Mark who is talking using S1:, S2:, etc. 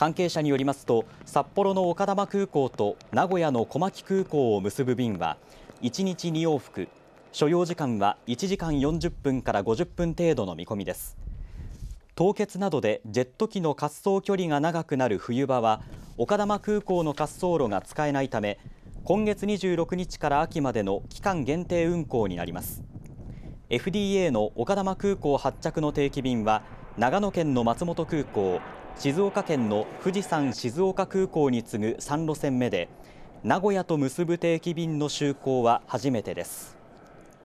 S1: 関係者によりますと札幌の丘珠空港と名古屋の小牧空港を結ぶ便は1日2往復所要時間は1時間40分から50分程度の見込みです凍結などでジェット機の滑走距離が長くなる冬場は丘珠空港の滑走路が使えないため今月26日から秋までの期間限定運航になります FDA の丘珠空港発着の定期便は長野県の松本空港静岡県の富士山静岡空港に次ぐ3路線目で名古屋と結ぶ定期便の就航は初めてです。